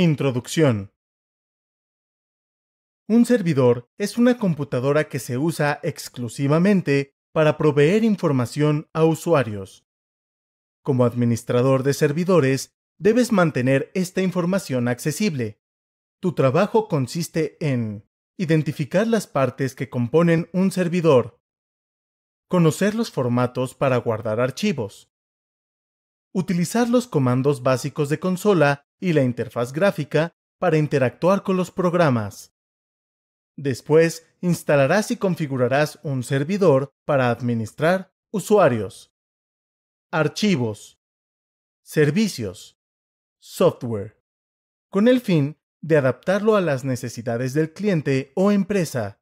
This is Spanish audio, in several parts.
Introducción. Un servidor es una computadora que se usa exclusivamente para proveer información a usuarios. Como administrador de servidores, debes mantener esta información accesible. Tu trabajo consiste en identificar las partes que componen un servidor, conocer los formatos para guardar archivos, utilizar los comandos básicos de consola y la interfaz gráfica para interactuar con los programas. Después, instalarás y configurarás un servidor para administrar usuarios, archivos, servicios, software, con el fin de adaptarlo a las necesidades del cliente o empresa.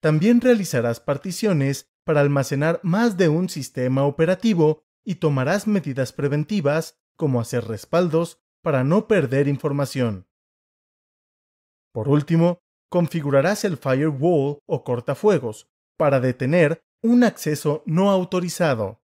También realizarás particiones para almacenar más de un sistema operativo y tomarás medidas preventivas como hacer respaldos para no perder información. Por último, configurarás el firewall o cortafuegos para detener un acceso no autorizado.